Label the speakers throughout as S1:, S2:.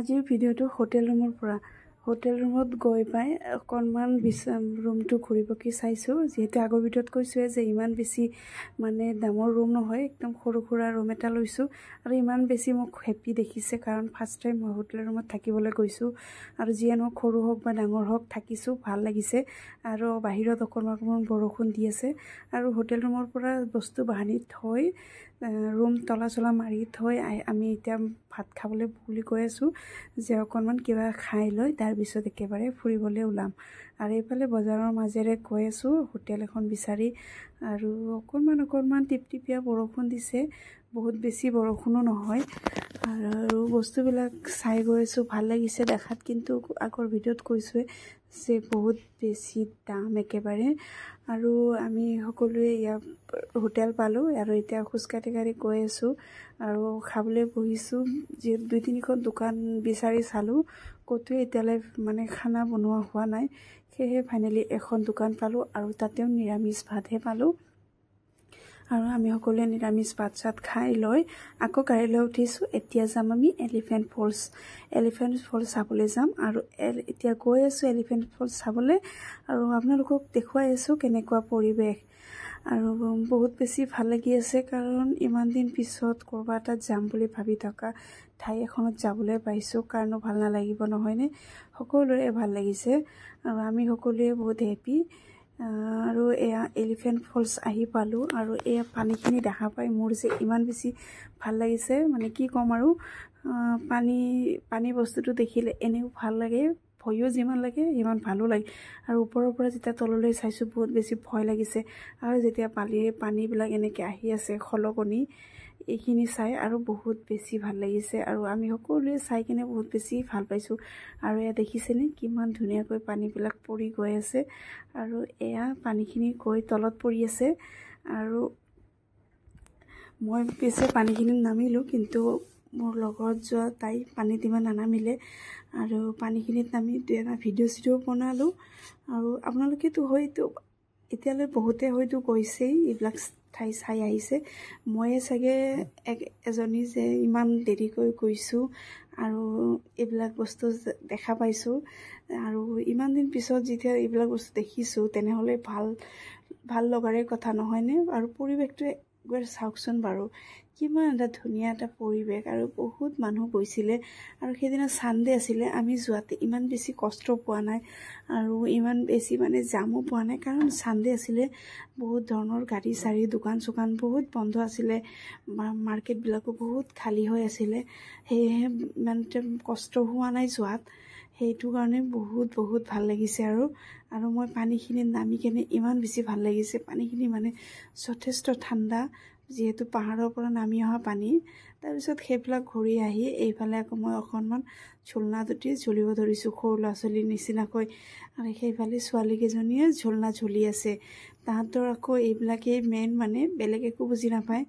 S1: আজিৰ ভিডিঅ'টো হোটেল ৰুমৰ পৰা হোটেল ৰুমত গৈ পাই অকণমান বিচা ৰুমটো ঘূৰি পকি চাইছোঁ যিহেতু আগৰ ভিতৰত কৈছোঁৱেই যে ইমান বেছি মানে ডাঙৰ ৰুম নহয় একদম সৰু সুৰা ৰুম এটা লৈছোঁ আৰু ইমান বেছি মোক হেপ্পী দেখিছে কাৰণ ফাৰ্ষ্ট টাইম মই হোটেল ৰুমত থাকিবলৈ গৈছোঁ আৰু যিয়ে নহওক সৰু হওক বা ডাঙৰ হওক থাকিছোঁ ভাল লাগিছে আৰু বাহিৰত অকণমান অকণমান বৰষুণ দি আছে আৰু হোটেল ৰুমৰ পৰা বস্তু বাহানি থৈ ৰুম তলা চলা মাৰি থৈ আমি এতিয়া ভাত খাবলৈ বুলি কৈ আছোঁ যে অকণমান কিবা খাই লৈ তাৰ ভাবিছোঁ একেবাৰে ফুৰিবলৈ ওলাম আৰু এইফালে বজাৰৰ মাজেৰে কৈ আছোঁ হোটেল এখন বিচাৰি আৰু অকণমান অকণমান টিপটিপীয়া বৰষুণ দিছে বহুত বেছি বৰষুণো নহয় আৰু বস্তুবিলাক চাই গৈ আছোঁ ভাল লাগিছে দেখাত কিন্তু আগৰ ভিডিঅ'ত কৈছোঁৱে যে বহুত বেছি দাম একেবাৰে আৰু আমি সকলোৱে ইয়াত হোটেল পালোঁ আৰু এতিয়া খোজকাঢ়ি কাঢ়ি গৈ আছোঁ আৰু খাবলৈ বহিছোঁ যি দুই তিনিখন দোকান বিচাৰি চালোঁ ক'তোৱে এতিয়ালৈ মানে খানা বনোৱা হোৱা নাই সেয়েহে ফাইনেলি এখন দোকান পালোঁ আৰু তাতেও নিৰামিষ ভাতহে পালোঁ আৰু আমি সকলোৱে নিৰামিষ ভাত চাত খাই লৈ আকৌ গাড়ীলৈ উঠিছোঁ এতিয়া যাম আমি এলিফেণ্ট ফলচ এলিফেণ্ট ফলচ চাবলৈ যাম আৰু এতিয়া গৈ আছোঁ এলিফেণ্ট ফলচ চাবলৈ আৰু আপোনালোকক দেখুৱাই আছোঁ কেনেকুৱা পৰিৱেশ আৰু বহুত বেছি ভাল লাগি আছে কাৰণ ইমান দিন পিছত ক'ৰবাৰ এটাত যাম বুলি ভাবি থকা ঠাই এখনত যাবলৈ পাইছোঁ কাৰণো ভাল নালাগিব নহয়নে সকলোৰে ভাল লাগিছে আৰু আমি সকলোৱে বহুত হেপ্পী আৰু এয়া এলিফেণ্ট ফলছ আহি পালোঁ আৰু এয়া পানীখিনি দেখা পাই মোৰ যে ইমান বেছি ভাল লাগিছে মানে কি ক'ম আৰু পানী পানী বস্তুটো দেখিলে এনেও ভাল লাগে ভয়ো যিমান লাগে সিমান ভালো লাগে আৰু ওপৰৰ পৰা যেতিয়া তললৈ চাইছোঁ বহুত বেছি ভয় লাগিছে আৰু যেতিয়া পানীৰে পানীবিলাক এনেকৈ আহি আছে খলকণি এইখিনি চাই আৰু বহুত বেছি ভাল লাগিছে আৰু আমি সকলোৱে চাই কিনে বহুত বেছি ভাল পাইছোঁ আৰু এয়া দেখিছেনে কিমান ধুনীয়াকৈ পানীবিলাক পৰি গৈ আছে আৰু এয়া পানীখিনি গৈ তলত পৰি আছে আৰু মই পিছে পানীখিনি নামিলোঁ কিন্তু মোৰ লগত যোৱা তাই পানীত ইমান নানামিলে আৰু পানীখিনিত নামি এটা ভিডিঅ' চিডিঅ' বনালোঁ আৰু আপোনালোকেতো হয়তো এতিয়ালৈ বহুতে হয়তো গৈছেই এইবিলাক ঠাই চাই আহিছে ময়ে চাগে এক এজনী যে ইমান দেৰিকৈ গৈছোঁ আৰু এইবিলাক বস্তু দেখা পাইছোঁ আৰু ইমান দিন পিছত যেতিয়া এইবিলাক বস্তু দেখিছোঁ তেনেহ'লে ভাল ভাল লগাৰে কথা নহয়নে আৰু পৰিৱেশটোৱে একবাৰ চাওকচোন বাৰু কিমান এটা ধুনীয়া এটা পৰিৱেশ আৰু বহুত মানুহ গৈছিলে আৰু সেইদিনা ছানডে আছিলে আমি যোৱাতে ইমান বেছি কষ্ট পোৱা নাই আৰু ইমান বেছি মানে জামো পোৱা নাই কাৰণ চানডে' আছিলে বহুত ধৰণৰ গাড়ী চাড়ী দোকান চোকান বহুত বন্ধ আছিলে মাৰ্কেটবিলাকো বহুত খালী হৈ আছিলে সেয়েহে ইমান কষ্ট হোৱা নাই যোৱাত সেইটো কাৰণে বহুত বহুত ভাল লাগিছে আৰু আৰু মই পানীখিনি নামি কেনে ইমান বেছি ভাল লাগিছে পানীখিনি মানে যথেষ্ট ঠাণ্ডা যিহেতু পাহাৰৰ পৰা নামি অহা পানী তাৰপিছত সেইবিলাক ঘূৰি আহি এইফালে আকৌ মই অকণমান ঝুলনা দুটি ঝুলিব ধৰিছোঁ সৰু ল'ৰা ছোৱালীৰ নিচিনাকৈ আৰু সেইফালে ছোৱালীকেইজনীয়ে ঝুলনা ঝুলি আছে তাহাঁতৰ আকৌ এইবিলাকেই মেইন মানে বেলেগ একো বুজি নাপায়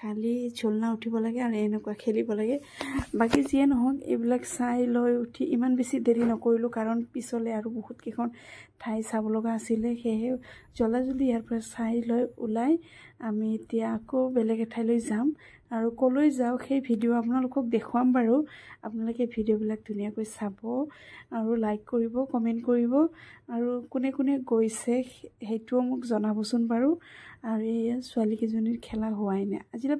S1: খালি ঝুলনা উঠিব লাগে আৰু এনেকুৱা খেলিব লাগে বাকী যিয়ে নহওক এইবিলাক চাই লৈ উঠি ইমান বেছি দেৰি নকৰিলোঁ কাৰণ পিছলৈ আৰু বহুত কেইখন ঠাই চাব লগা আছিলে সেয়েহে জ্বলাজুলি ইয়াৰ পৰা চাই লৈ ওলাই আমি এতিয়া আকৌ বেলেগ এঠাইলৈ যাম আৰু ক'লৈ যাওঁ সেই ভিডিঅ' আপোনালোকক দেখুৱাম বাৰু আপোনালোকে ভিডিঅ'বিলাক ধুনীয়াকৈ চাব আৰু লাইক কৰিব কমেণ্ট কৰিব আৰু কোনে কোনে গৈছে সেইটোও মোক জনাবচোন বাৰু আৰু এই ছোৱালীকেইজনীৰ খেলা হোৱাই নাই আজিলৈ